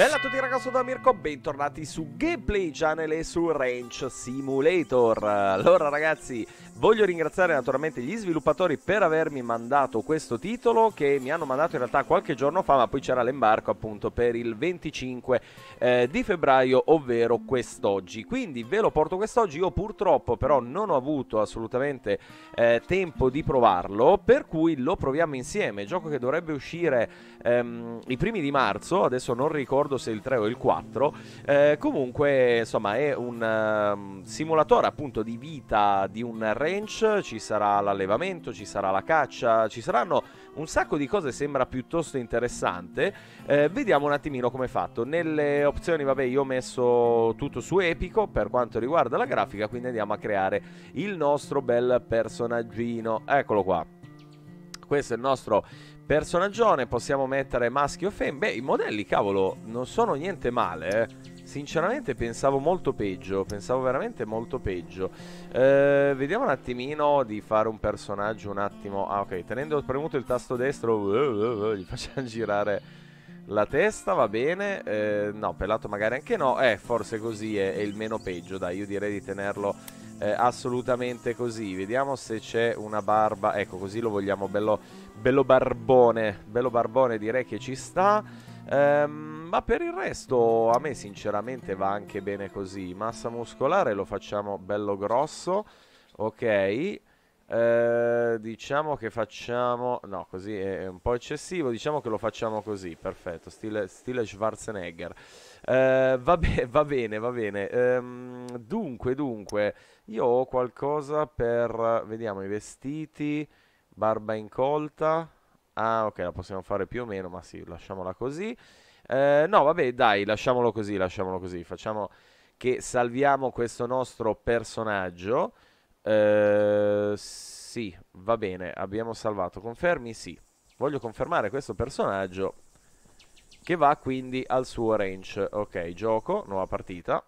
Bella a tutti ragazzi sono Mirko, bentornati su Gameplay Channel e su Ranch Simulator Allora ragazzi, Voglio ringraziare naturalmente gli sviluppatori per avermi mandato questo titolo che mi hanno mandato in realtà qualche giorno fa, ma poi c'era l'embarco appunto per il 25 eh, di febbraio, ovvero quest'oggi. Quindi ve lo porto quest'oggi, io purtroppo però non ho avuto assolutamente eh, tempo di provarlo, per cui lo proviamo insieme. Gioco che dovrebbe uscire ehm, i primi di marzo, adesso non ricordo se il 3 o il 4. Eh, comunque, insomma, è un uh, simulatore appunto di vita di un re ranch, ci sarà l'allevamento, ci sarà la caccia, ci saranno un sacco di cose, sembra piuttosto interessante. Eh, vediamo un attimino come è fatto. Nelle opzioni, vabbè, io ho messo tutto su epico per quanto riguarda la grafica, quindi andiamo a creare il nostro bel personaggino. Eccolo qua. Questo è il nostro personaggione, possiamo mettere maschio o femmina. Beh, i modelli, cavolo, non sono niente male, eh. Sinceramente pensavo molto peggio, pensavo veramente molto peggio. Eh, vediamo un attimino di fare un personaggio un attimo... Ah ok, tenendo premuto il tasto destro uh, uh, uh, gli facciamo girare la testa, va bene. Eh, no, pelato magari anche no. Eh, forse così è, è il meno peggio, dai, io direi di tenerlo eh, assolutamente così. Vediamo se c'è una barba. Ecco, così lo vogliamo bello, bello barbone. Bello barbone direi che ci sta. Ehm, ma per il resto a me sinceramente va anche bene così. Massa muscolare lo facciamo bello grosso. Ok. Eh, diciamo che facciamo... No, così è un po' eccessivo. Diciamo che lo facciamo così. Perfetto. Stile, stile Schwarzenegger. Eh, va, be va, bene, va bene. Ehm, dunque, dunque. Io ho qualcosa per... Vediamo i vestiti. Barba incolta. Ah, ok, la possiamo fare più o meno, ma sì, lasciamola così. Eh, no, vabbè, dai, lasciamolo così, lasciamolo così. Facciamo che salviamo questo nostro personaggio. Eh, sì, va bene, abbiamo salvato. Confermi? Sì. Voglio confermare questo personaggio che va quindi al suo range. Ok, gioco, nuova partita.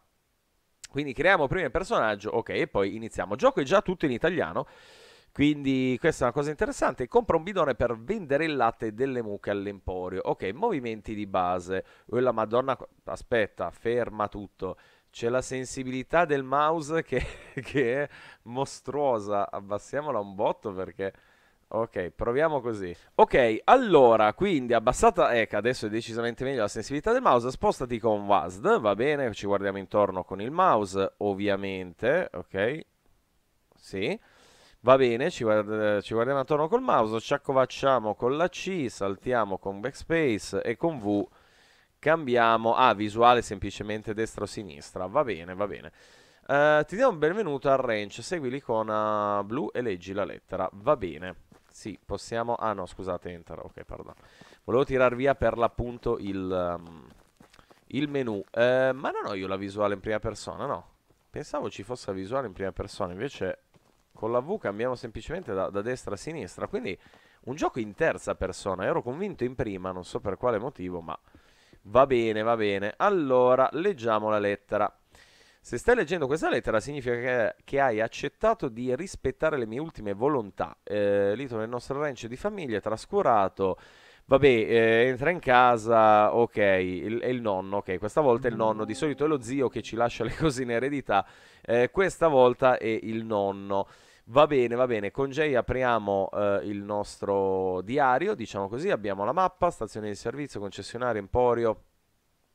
Quindi creiamo prima il personaggio, ok, e poi iniziamo. Gioco è già tutto in italiano, quindi questa è una cosa interessante. Compra un bidone per vendere il latte delle mucche all'emporio. Ok, movimenti di base. Oh, la madonna, aspetta, ferma tutto. C'è la sensibilità del mouse che, che è mostruosa. Abbassiamola un botto perché... Ok, proviamo così. Ok, allora, quindi abbassata, ecco, adesso è decisamente meglio la sensibilità del mouse, spostati con WASD, va bene, ci guardiamo intorno con il mouse, ovviamente, ok? Sì. Va bene, ci, guard ci guardiamo attorno col mouse, ci accovacciamo con la C, saltiamo con backspace e con V cambiamo, ah visuale semplicemente destra o sinistra, va bene, va bene. Uh, ti diamo un benvenuto al range, segui l'icona eh, blu e leggi la lettera, va bene. Sì, possiamo... Ah no, scusate, enter, ok, perdono. Volevo tirar via per l'appunto il, um, il menu. Uh, ma non ho io la visuale in prima persona, no. Pensavo ci fosse la visuale in prima persona, invece con la V cambiamo semplicemente da, da destra a sinistra. Quindi un gioco in terza persona. Ero convinto in prima, non so per quale motivo, ma va bene, va bene. Allora, leggiamo la lettera. Se stai leggendo questa lettera significa che, che, hai accettato di rispettare le mie ultime volontà. Eh, Lito nel nostro ranch di famiglia, trascurato. Vabbè, eh, entra in casa, ok, il, è il nonno, ok, questa volta è il nonno, di solito è lo zio che ci lascia le cose in eredità, eh, questa volta è il nonno. Va bene, va bene. Con Jay apriamo eh, il nostro diario, diciamo così. Abbiamo la mappa, stazione di servizio, concessionario, emporio,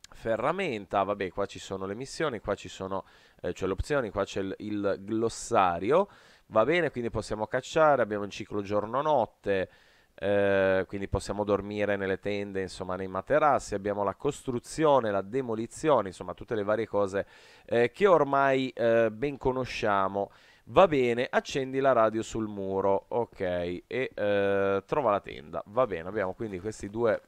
ferramenta. Vabbè, qua ci sono le missioni, qua ci sono eh, cioè le opzioni, qua c'è il, il glossario. Va bene, quindi possiamo cacciare, abbiamo un ciclo giorno-notte. Eh, quindi possiamo dormire nelle tende, insomma, nei materassi, abbiamo la costruzione, la demolizione, insomma, tutte le varie cose eh, che ormai eh, ben conosciamo Va bene, accendi la radio sul muro, ok, e eh, trova la tenda. Va bene, abbiamo quindi questi due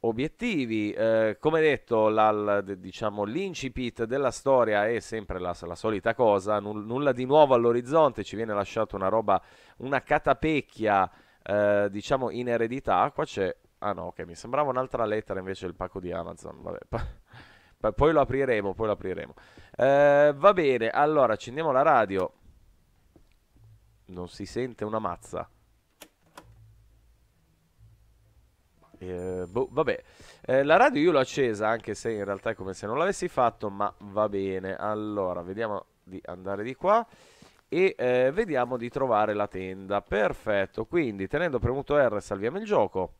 obiettivi. Eh, come detto, la, diciamo, l'incipit della storia è sempre la, la solita cosa, Null, nulla di nuovo all'orizzonte, ci viene lasciata una roba, una catapecchia, eh, diciamo, in eredità. Qua c'è... Ah no, ok, mi sembrava un'altra lettera invece il pacco di Amazon, vabbè. Poi lo apriremo, poi lo apriremo. Eh, va bene, allora accendiamo la radio. Non si sente una mazza. Eh, boh, vabbè, eh, la radio io l'ho accesa anche se in realtà è come se non l'avessi fatto, ma va bene. Allora, vediamo di andare di qua e eh, vediamo di trovare la tenda. Perfetto, quindi tenendo premuto R salviamo il gioco.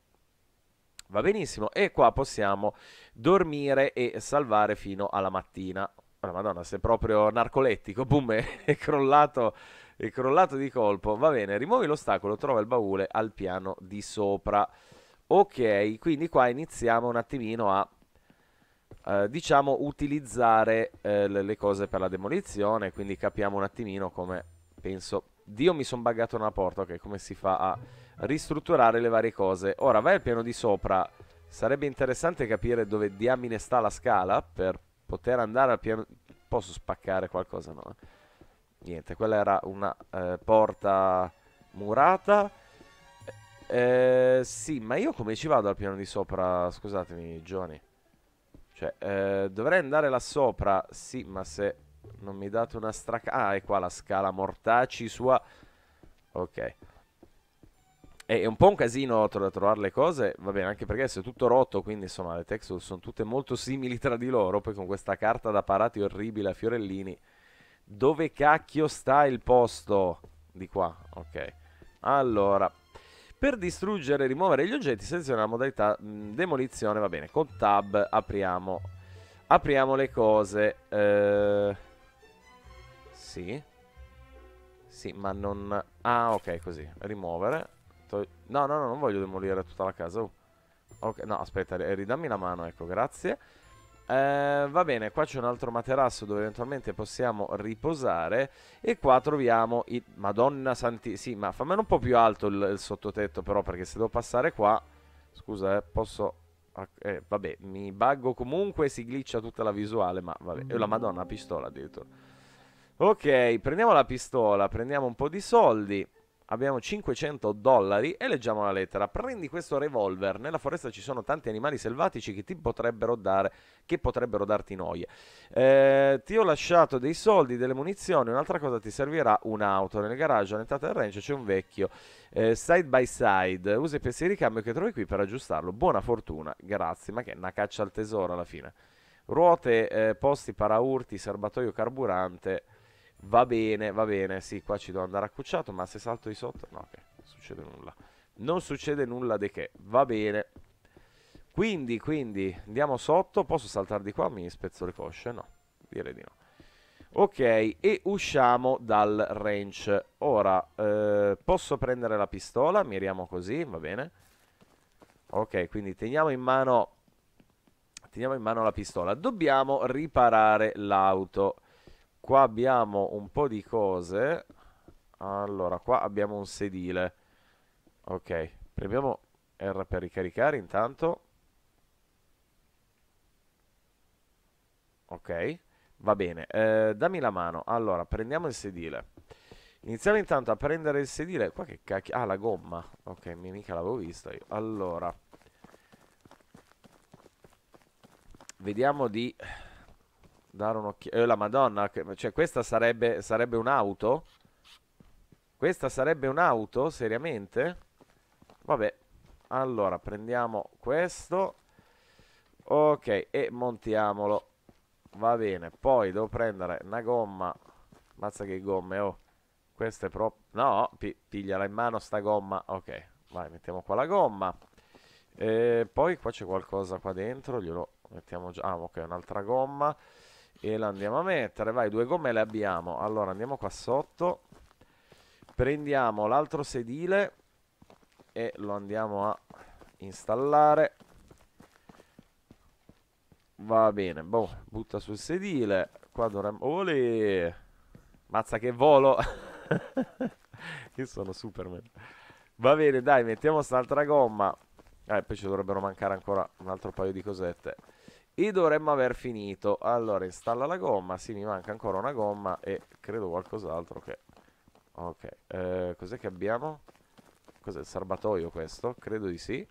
Va benissimo, e qua possiamo dormire e salvare fino alla mattina. Oh, madonna, sei proprio narcolettico, boom, è crollato, è crollato di colpo. Va bene, rimuovi l'ostacolo, trova il baule al piano di sopra. Ok, quindi qua iniziamo un attimino a Uh, diciamo utilizzare uh, le cose per la demolizione quindi capiamo un attimino come penso Dio mi son buggato una porta, ok, come si fa a ristrutturare le varie cose. Ora vai al piano di sopra, sarebbe interessante capire dove diamine sta la scala per poter andare al piano... Posso spaccare qualcosa? No. Eh. Niente, quella era una eh, porta murata. Eh, sì, ma io come ci vado al piano di sopra? Scusatemi, Johnny. Cioè, eh, dovrei andare là sopra, sì, ma se non mi date una straca... Ah, è qua la scala mortaci sua... Ok. È un po' un casino tro trovare le cose, va bene, anche perché adesso è tutto rotto, quindi insomma le texture sono tutte molto simili tra di loro, poi con questa carta da parati orribile a fiorellini. Dove cacchio sta il posto? Di qua, ok. Allora, per distruggere e rimuovere gli oggetti seleziona la modalità mh, demolizione, va bene, con tab apriamo, apriamo le cose. Eh... Sì. Sì, ma non... Ah, ok, così. Rimuovere. Tog... No, no, no, non voglio demolire tutta la casa. Uh. Ok, no, aspetta, ridammi la mano, ecco, grazie. Eh, va bene, qua c'è un altro materasso dove eventualmente possiamo riposare. E qua troviamo i... Madonna santi... Sì, ma fammelo un po' più alto il, il sottotetto, però, perché se devo passare qua... Scusa, eh, posso... Eh, vabbè, mi buggo comunque, si glitcha tutta la visuale, ma vabbè. E la madonna, pistola addirittura. Ok, prendiamo la pistola, prendiamo un po' di soldi. Abbiamo 500 dollari e leggiamo la lettera. Prendi questo revolver. Nella foresta ci sono tanti animali selvatici che ti potrebbero dare, che potrebbero darti noie. Eh, ti ho lasciato dei soldi, delle munizioni. Un'altra cosa ti servirà un'auto. Nel garage all'entrata del ranch c'è un vecchio eh, side by side. Usa i pezzi di ricambio che trovi qui per aggiustarlo. Buona fortuna, grazie. Ma che è una caccia al tesoro alla fine. Ruote, eh, posti, paraurti, serbatoio carburante Va bene, va bene, sì, qua ci devo andare accucciato, ma se salto di sotto... No, ok, succede nulla. Non succede nulla di che, va bene. Quindi, quindi, andiamo sotto, posso saltare di qua? Mi spezzo le cosce? No, direi di no. Ok, e usciamo dal range. Ora, eh, posso prendere la pistola, miriamo così, va bene. Ok, quindi teniamo in mano... Teniamo in mano la pistola. Dobbiamo riparare l'auto qua abbiamo un po' di cose allora qua abbiamo un sedile ok premiamo R per ricaricare intanto ok va bene eh, dammi la mano allora prendiamo il sedile iniziamo intanto a prendere il sedile qua che cacchio ah la gomma ok mica l'avevo vista io allora vediamo di Dare un'occhiata. Eh, la madonna, cioè questa sarebbe, sarebbe un'auto? Questa sarebbe un'auto, seriamente? Vabbè, allora prendiamo questo. Ok, e montiamolo. Va bene, poi devo prendere una gomma. Mazza che gomme, oh. Questa è proprio... No, pi pigliala in mano sta gomma. Ok, vai, mettiamo qua la gomma. E eh, poi qua c'è qualcosa qua dentro, glielo mettiamo già... Ah, ok, un'altra gomma. E la andiamo a mettere, vai, due gomme le abbiamo. Allora, andiamo qua sotto. Prendiamo l'altro sedile e lo andiamo a installare. Va bene, boh, butta sul sedile. Qua dovremmo... Olè! Mazza che volo! Io sono Superman. Va bene, dai, mettiamo quest'altra gomma. Ah, poi ci dovrebbero mancare ancora un altro paio di cosette. E dovremmo aver finito. Allora, installa la gomma. Sì, mi manca ancora una gomma e credo qualcos'altro che... Ok, eh, cos'è che abbiamo? Cos'è il serbatoio questo? Credo di sì.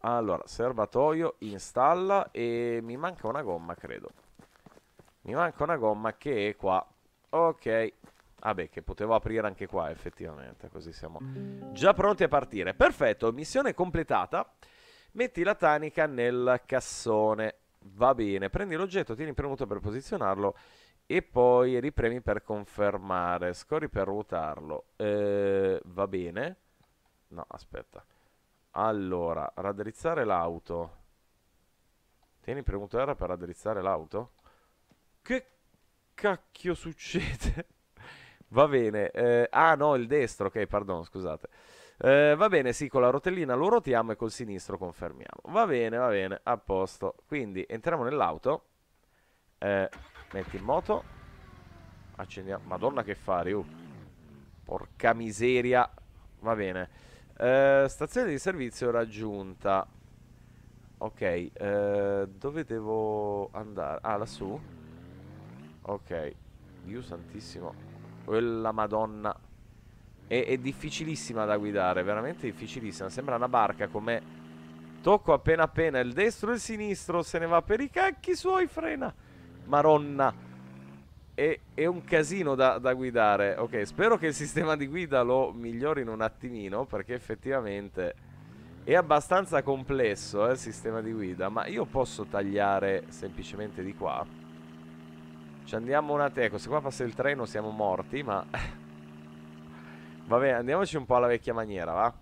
Allora, serbatoio, installa e mi manca una gomma, credo. Mi manca una gomma che è qua. Ok. Vabbè, ah che potevo aprire anche qua, effettivamente. Così siamo già pronti a partire. Perfetto, missione completata metti la tanica nel cassone. Va bene, prendi l'oggetto, tieni premuto per posizionarlo e poi ripremi per confermare, scorri per ruotarlo. Eh, va bene. No, aspetta. Allora, raddrizzare l'auto. Tieni premuto R per raddrizzare l'auto. Che cacchio succede? va bene. Eh, ah no, il destro, ok, pardon, scusate. Eh, va bene, sì, con la rotellina lo ruotiamo e col sinistro confermiamo. Va bene, va bene, a posto. Quindi entriamo nell'auto. Eh, metti in moto. Accendiamo. Madonna che fare, uh. Porca miseria. Va bene. Eh, stazione di servizio raggiunta. Ok, eh, dove devo andare? Ah, lassù? Ok. Dio santissimo. Quella madonna è, è difficilissima da guidare, veramente difficilissima. Sembra una barca come... Tocco appena appena il destro e il sinistro, se ne va per i cacchi suoi, frena. Maronna. È, è un casino da, da, guidare. Ok, spero che il sistema di guida lo migliorino un attimino, perché effettivamente è abbastanza complesso eh, il sistema di guida. Ma io posso tagliare semplicemente di qua. Ci andiamo una teco. Ecco, se qua passa il treno siamo morti, ma... Vabbè, andiamoci un po' alla vecchia maniera, va?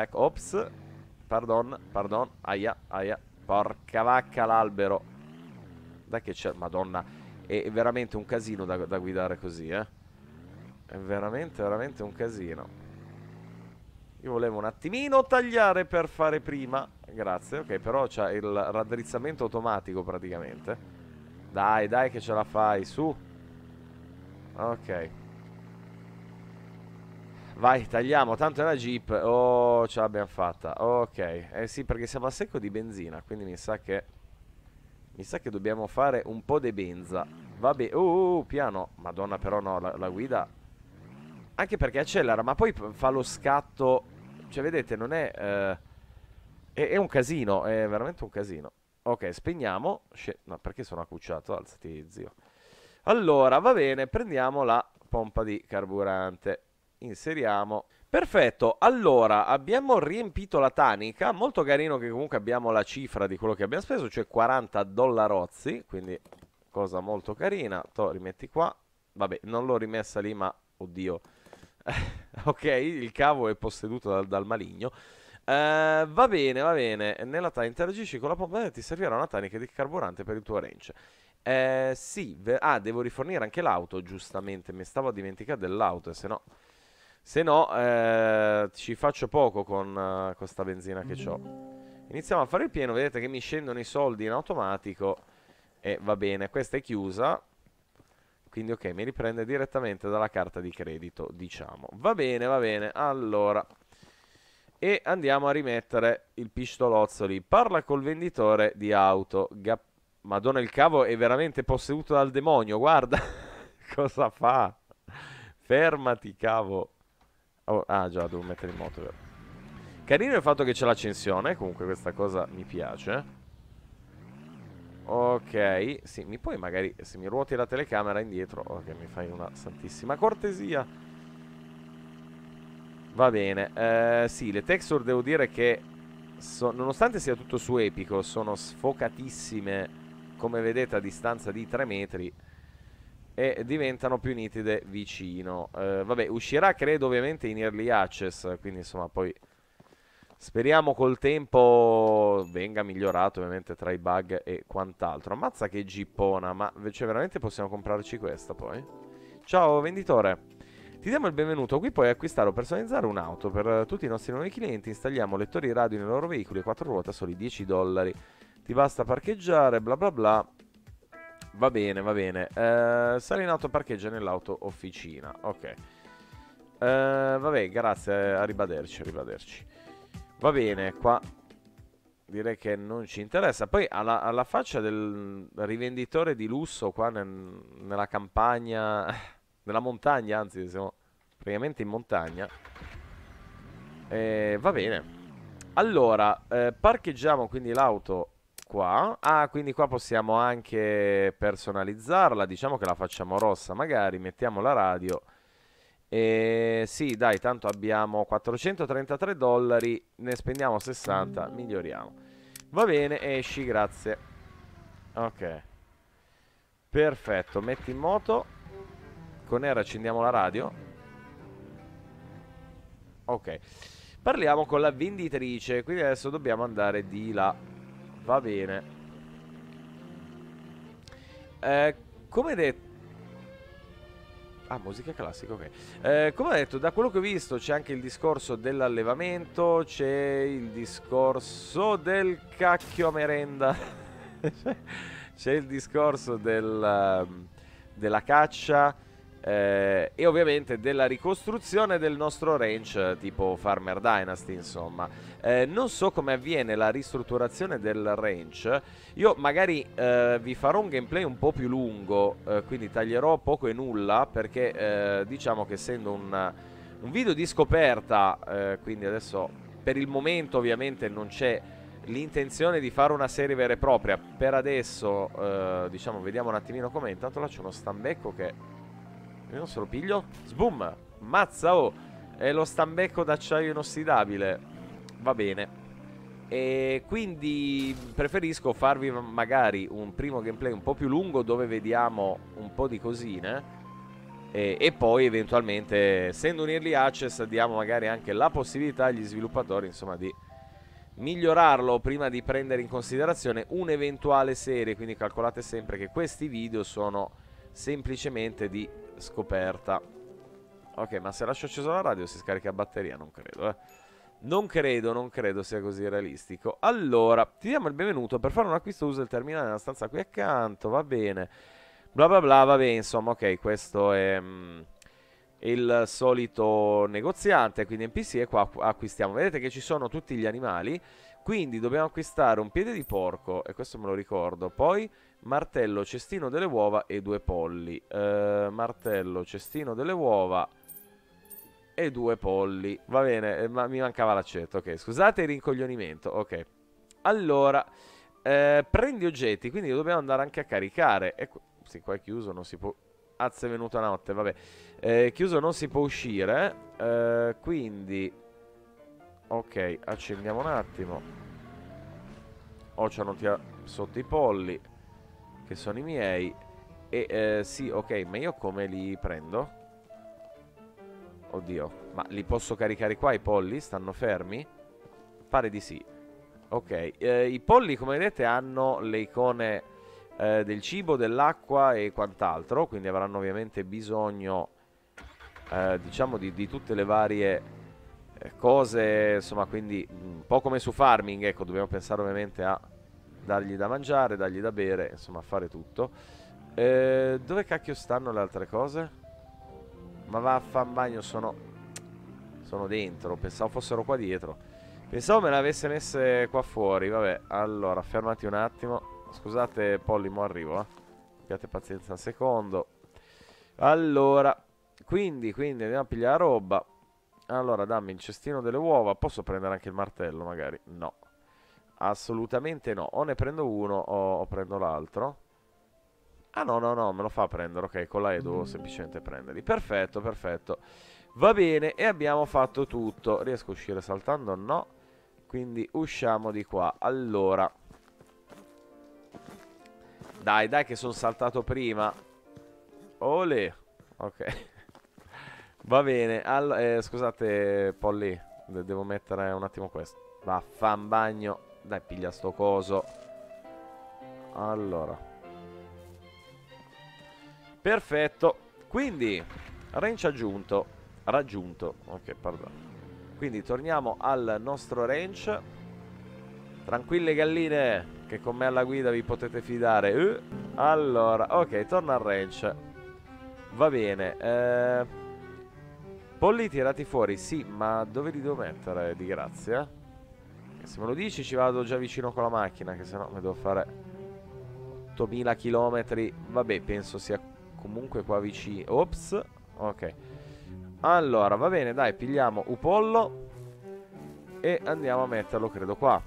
Ecco, ops. Pardon, pardon. Aia, aia. Porca vacca l'albero. Dai che c'è, madonna. È, veramente un casino da, da guidare così, eh. È veramente, veramente un casino. Io volevo un attimino tagliare per fare prima. Grazie, ok, però c'è il raddrizzamento automatico praticamente. Dai, dai che ce la fai, su. Ok. Vai, tagliamo, tanto è una Jeep. Oh, ce l'abbiamo fatta. Ok, eh sì, perché siamo a secco di benzina, quindi mi sa che... Mi sa che dobbiamo fare un po' di benza. Vabbè, oh, uh, uh, uh, piano. Madonna, però no, la, la guida... Anche perché accelera, ma poi fa lo scatto... Cioè, vedete, non è... Eh... È, è, un casino, è veramente un casino. Ok, spegniamo. Sce no, perché sono accucciato? Alzati, zio. Allora, va bene, prendiamo la pompa di carburante inseriamo. Perfetto, allora abbiamo riempito la tanica, molto carino che comunque abbiamo la cifra di quello che abbiamo speso, cioè 40 dollarozzi, quindi cosa molto carina, to rimetti qua, vabbè non l'ho rimessa lì ma oddio, ok il cavo è posseduto dal, dal maligno. Uh, va bene, va bene. Nella tanica interagisci con la pompa e eh, ti servirà una tanica di carburante per il tuo range. Uh, sì, ah, devo rifornire anche l'auto, giustamente. Mi stavo a dimenticare dell'auto, se no... Se no, eh, ci faccio poco con uh, eh, questa benzina che ho. Iniziamo a fare il pieno, vedete che mi scendono i soldi in automatico. E va bene, questa è chiusa. Quindi ok, mi riprende direttamente dalla carta di credito, diciamo. Va bene, va bene, allora. E andiamo a rimettere il pistolozzo lì. Parla col venditore di auto. Gap Madonna, il cavo è veramente posseduto dal demonio, guarda. Cosa fa? Fermati, cavo. Oh, ah già, devo mettere in moto, vero. Carino il fatto che c'è l'accensione, comunque questa cosa mi piace. Ok, sì, mi puoi magari, se mi ruoti la telecamera indietro, ok, oh, mi fai una santissima cortesia. Va bene, eh, sì, le texture devo dire che, so, nonostante sia tutto su epico, sono sfocatissime, come vedete a distanza di 3 metri e diventano più nitide vicino. Eh, vabbè, uscirà credo ovviamente in early access, quindi insomma poi speriamo col tempo venga migliorato ovviamente tra i bug e quant'altro. Ammazza che gippona, ma cioè veramente possiamo comprarci questa poi? Ciao venditore. Ti diamo il benvenuto, qui puoi acquistare o personalizzare un'auto per tutti i nostri nuovi clienti, installiamo lettori radio nei loro veicoli, 4 ruote a soli 10 dollari, ti basta parcheggiare, bla bla bla, Va bene, va bene. Uh, eh, sali in auto parcheggia nell'auto officina. Ok. Uh, vabbè, grazie. Eh, arrivederci, arrivederci. Va bene, qua direi che non ci interessa. Poi alla, alla faccia del rivenditore di lusso qua nel, nella campagna, nella montagna, anzi siamo praticamente in montagna. Eh, va bene. Allora, eh, parcheggiamo quindi l'auto qua. Ah, quindi qua possiamo anche personalizzarla. Diciamo che la facciamo rossa, magari mettiamo la radio. E sì, dai, tanto abbiamo 433 dollari, ne spendiamo 60, miglioriamo. Va bene, esci, grazie. Ok. Perfetto, metti in moto. Con Air accendiamo la radio. Ok. Parliamo con la venditrice, quindi adesso dobbiamo andare di là. Va bene. Eh, come detto... Ah, musica classica, ok. Eh, come detto, da quello che ho visto c'è anche il discorso dell'allevamento, c'è il discorso del cacchio a merenda, c'è il discorso del, ehm, della caccia, eh, e ovviamente della ricostruzione del nostro ranch tipo Farmer Dynasty insomma eh, non so come avviene la ristrutturazione del ranch io magari eh, vi farò un gameplay un po' più lungo eh, quindi taglierò poco e nulla perché eh, diciamo che essendo un, un video di scoperta eh, quindi adesso per il momento ovviamente non c'è l'intenzione di fare una serie vera e propria per adesso diciamo vediamo un attimino come intanto là c'è uno stambecco che io non se lo piglio. Sboom. Mazza oh. È lo stambecco d'acciaio inossidabile. Va bene. E quindi preferisco farvi magari un primo gameplay un po' più lungo dove vediamo un po' di cosine. E, e poi eventualmente, essendo un early access, diamo magari anche la possibilità agli sviluppatori insomma di migliorarlo prima di prendere in considerazione un'eventuale serie, quindi calcolate sempre che questi video sono semplicemente di scoperta. Ok, ma se lascio acceso la radio si scarica batteria? Non credo, eh. Non credo, non credo sia così realistico. Allora, ti diamo il benvenuto. Per fare un acquisto usa il terminale nella stanza qui accanto, va bene. Bla bla bla, va bene, insomma, ok, questo è mh, mm, il solito negoziante, quindi NPC e qua acquistiamo. Vedete che ci sono tutti gli animali, quindi dobbiamo acquistare un piede di porco, e questo me lo ricordo. Poi martello, cestino delle uova e due polli. Eh, martello, cestino delle uova e due polli. Va bene, eh, ma mi mancava l'accetto, ok. Scusate il rincoglionimento, ok. Allora, eh, prendi oggetti, quindi dobbiamo andare anche a caricare. E ecco, sì, qua è chiuso, non si può... Azza ah, è venuta notte, vabbè. Eh, chiuso non si può uscire, eh, quindi... Ok, accendiamo un attimo. Ocia non tira sotto i polli che sono i miei. E eh, sì, ok, ma io come li prendo? Oddio, ma li posso caricare qua i polli? Stanno fermi? Pare di sì. Ok, eh, i polli come vedete hanno le icone eh, del cibo, dell'acqua e quant'altro, quindi avranno ovviamente bisogno, eh, diciamo, di, di, tutte le varie eh, cose, insomma, quindi mm, un po' come su farming, ecco, dobbiamo pensare ovviamente a dargli da mangiare, dargli da bere, insomma fare tutto. Eh, dove cacchio stanno le altre cose? Ma vaffan bagno, sono... Sono dentro, pensavo fossero qua dietro. Pensavo me le avesse messe qua fuori, vabbè. Allora, fermati un attimo. Scusate, Pollimo, arrivo, eh. Abbiate pazienza un secondo. Allora, quindi, quindi andiamo a pigliare la roba. Allora, dammi il cestino delle uova. Posso prendere anche il martello, magari? No. Assolutamente no. O ne prendo uno o, o prendo l'altro. Ah no, no, no, me lo fa prendere. Ok, con la E devo semplicemente prenderli. Perfetto, perfetto. Va bene, e abbiamo fatto tutto. Riesco a uscire saltando? No. Quindi usciamo di qua. Allora. Dai, dai che sono saltato prima. Ole. Ok. Va bene. All eh, scusate, Polly. Devo mettere un attimo questo. Vaffan bagno. Dai, piglia sto coso. Allora. Perfetto. Quindi, range aggiunto. Raggiunto. Ok, perdono. Quindi torniamo al nostro range. Tranquille galline, che con me alla guida vi potete fidare. Uh. Allora, ok, torna al range. Va bene. Eh... Polli tirati fuori, sì, ma dove li devo mettere di grazia? Se me lo dici ci vado già vicino con la macchina, che sennò mi devo fare 8000 km. Vabbè, penso sia comunque qua vicino. Ops, ok. Allora, va bene, dai, pigliamo Upollo e andiamo a metterlo, credo, qua.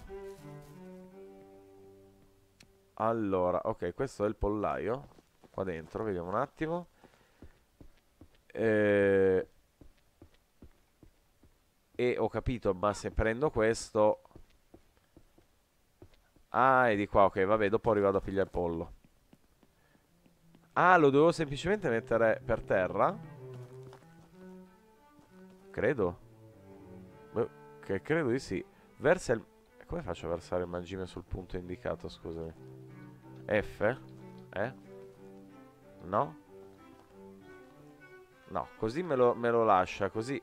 Allora, ok, questo è il pollaio. Qua dentro, vediamo un attimo. Eh, e ho capito, ma se prendo questo Ah, è di qua, ok, vabbè, dopo arrivo a pigliare il pollo. Ah, lo dovevo semplicemente mettere per terra? Credo. Beh, che credo di sì. Versa il... Come faccio a versare il mangime sul punto indicato, scusami? F? Eh? No? No, così me lo, me lo lascia, così...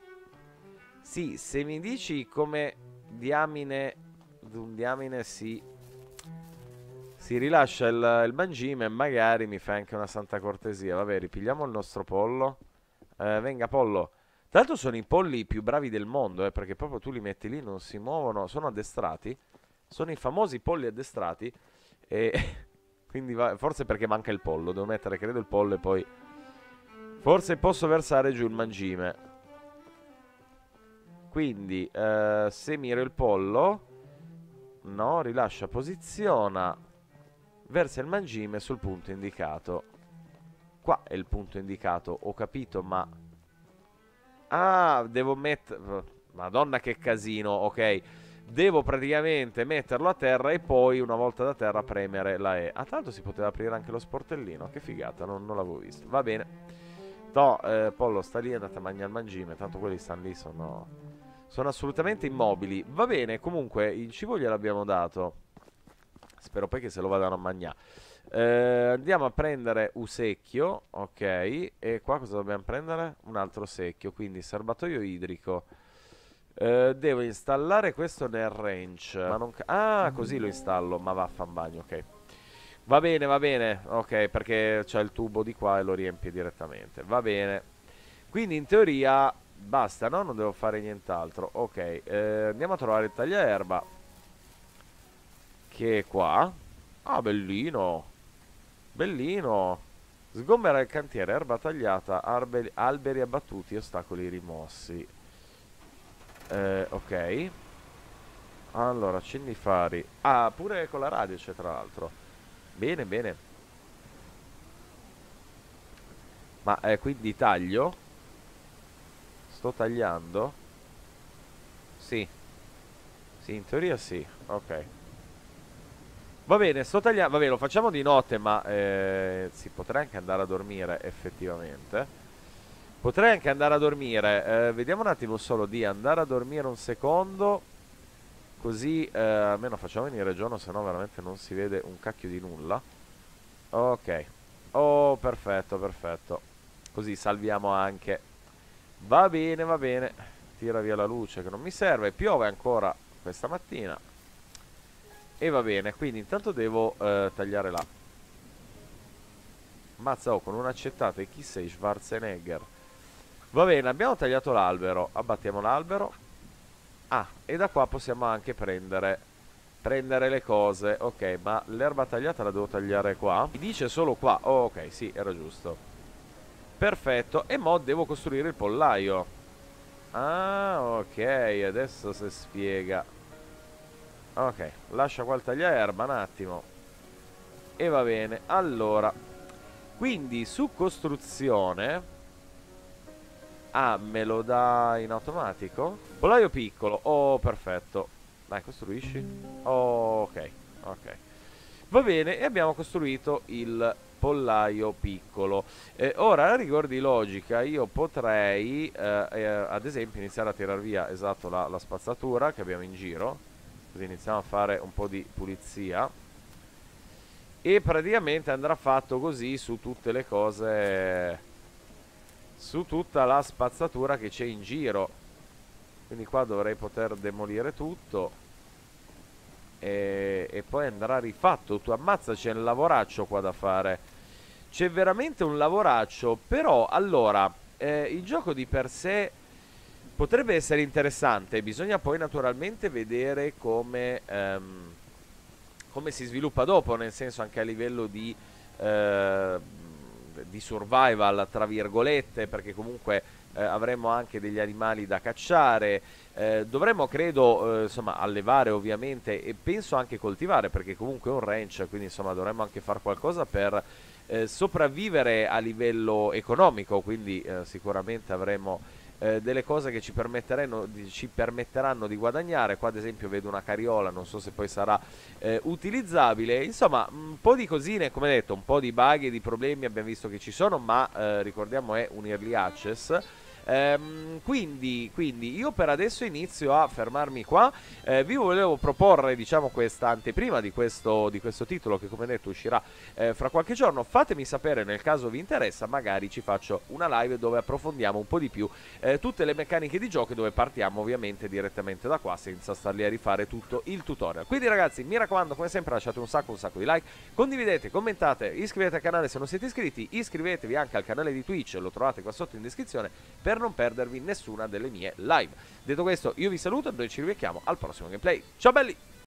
Sì, se mi dici come diamine... D'un diamine si... Sì si rilascia il, il mangime e magari mi fai anche una santa cortesia. Vabbè, ripigliamo il nostro pollo. Eh, venga, pollo. Tra l'altro sono i polli più bravi del mondo, eh, perché proprio tu li metti lì, non si muovono, sono addestrati. Sono i famosi polli addestrati. E quindi va, forse perché manca il pollo, devo mettere credo il pollo e poi... Forse posso versare giù il mangime. Quindi, eh, se miro il pollo... No, rilascia, posiziona versa il mangime sul punto indicato. Qua è il punto indicato, ho capito, ma... Ah, devo mettere... Madonna che casino, ok. Devo praticamente metterlo a terra e poi, una volta da terra, premere la E. Ah, tanto si poteva aprire anche lo sportellino. Che figata, non, non l'avevo visto. Va bene. No, eh, Pollo, sta lì e andate a mangiare il mangime. Tanto quelli stanno lì, sono... Sono assolutamente immobili. Va bene, comunque, il cibo gliel'abbiamo dato spero poi che se lo vadano a mangiare. Eh, andiamo a prendere un secchio, ok, e qua cosa dobbiamo prendere? Un altro secchio, quindi serbatoio idrico. Eh, devo installare questo nel ranch. Non... Ah, così lo installo, ma vaffan bagno, ok. Va bene, va bene, ok, perché c'è il tubo di qua e lo riempie direttamente. Va bene. Quindi in teoria basta, no? Non devo fare nient'altro. Ok, eh, andiamo a trovare il tagliaerba che è qua. Ah, bellino. Bellino. Sgombera il cantiere, erba tagliata, arberi, alberi abbattuti, ostacoli rimossi. Eh, ok. Allora, accendi i fari. Ah, pure con la radio c'è tra l'altro. Bene, bene. Ma eh, quindi taglio? Sto tagliando? Sì. Sì, in teoria sì. Ok. Va bene, sto tagliando. Va bene, lo facciamo di notte, ma eh, si potrei anche andare a dormire effettivamente. Potrei anche andare a dormire. Eh, vediamo un attimo solo di andare a dormire un secondo. Così eh, almeno facciamo venire giorno, sennò veramente non si vede un cacchio di nulla. Ok. Oh, perfetto, perfetto. Così salviamo anche. Va bene, va bene. Tira via la luce che non mi serve. Piove ancora questa mattina. E va bene, quindi intanto devo eh, tagliare là. Mazza oh, con un'accettata e chi sei Schwarzenegger? Va bene, abbiamo tagliato l'albero. Abbattiamo l'albero. Ah, e da qua possiamo anche prendere prendere le cose. Ok, ma l'erba tagliata la devo tagliare qua? Mi dice solo qua. Oh, ok, sì, era giusto. Perfetto, e mo devo costruire il pollaio. Ah, ok, adesso si spiega. Ok, lascia qua il tagliaerba un attimo. E va bene. Allora, quindi su costruzione... Ah, me lo dà in automatico? Volaio piccolo. Oh, perfetto. Dai, costruisci. Oh, ok, ok. Va bene, e abbiamo costruito il pollaio piccolo. Eh, ora, a rigor di logica, io potrei, eh, eh, ad esempio, iniziare a tirar via, esatto, la, la spazzatura che abbiamo in giro così iniziamo a fare un po' di pulizia e praticamente andrà fatto così su tutte le cose su tutta la spazzatura che c'è in giro quindi qua dovrei poter demolire tutto e, e poi andrà rifatto tu ammazza c'è un lavoraccio qua da fare c'è veramente un lavoraccio però allora eh, il gioco di per sé Potrebbe essere interessante, bisogna poi naturalmente vedere come, ehm, come si sviluppa dopo, nel senso anche a livello di, eh, di survival, tra virgolette, perché comunque eh, avremo anche degli animali da cacciare, eh, dovremmo credo eh, insomma, allevare ovviamente e penso anche coltivare, perché comunque è un ranch, quindi insomma dovremmo anche fare qualcosa per eh, sopravvivere a livello economico, quindi eh, sicuramente avremo eh, delle cose che ci, di, ci, permetteranno di guadagnare. Qua ad esempio vedo una cariola, non so se poi sarà eh, utilizzabile. Insomma, un po' di cosine, come detto, un po' di bug e di problemi abbiamo visto che ci sono, ma eh, ricordiamo è un early access. Ehm, quindi, quindi, io per adesso inizio a fermarmi qua. Eh, vi volevo proporre, diciamo, questa anteprima di questo, di questo titolo che, come detto, uscirà eh, fra qualche giorno. Fatemi sapere nel caso vi interessa, magari ci faccio una live dove approfondiamo un po' di più eh, tutte le meccaniche di gioco dove partiamo ovviamente direttamente da qua senza star lì a rifare tutto il tutorial. Quindi ragazzi, mi raccomando, come sempre lasciate un sacco un sacco di like, condividete, commentate, iscrivetevi al canale se non siete iscritti, iscrivetevi anche al canale di Twitch, lo trovate qua sotto in descrizione per per non perdervi nessuna delle mie live. Detto questo, io vi saluto e noi ci rivecchiamo al prossimo gameplay. Ciao belli!